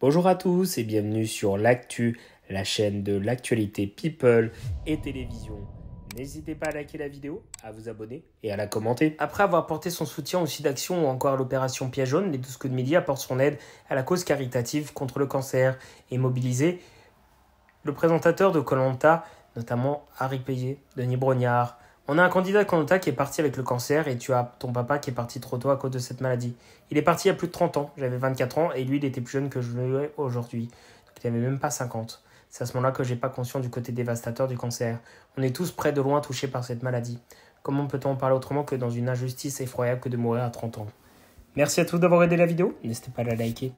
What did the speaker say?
Bonjour à tous et bienvenue sur l'actu, la chaîne de l'actualité people et télévision. N'hésitez pas à liker la vidéo, à vous abonner et à la commenter. Après avoir porté son soutien au site d'action ou encore à l'opération piajaune les 12 coups de midi apportent son aide à la cause caritative contre le cancer et mobilisé le présentateur de Colanta, notamment Harry Payet, Denis Brognard, on a un candidat candidat qui est parti avec le cancer et tu as ton papa qui est parti trop tôt à cause de cette maladie. Il est parti il y a plus de 30 ans, j'avais 24 ans et lui il était plus jeune que je l'ai aujourd'hui. il n'avait même pas 50. C'est à ce moment-là que j'ai pas conscience du côté dévastateur du cancer. On est tous près de loin touchés par cette maladie. Comment peut-on en parler autrement que dans une injustice effroyable que de mourir à 30 ans Merci à tous d'avoir aidé la vidéo, n'hésitez pas à la liker.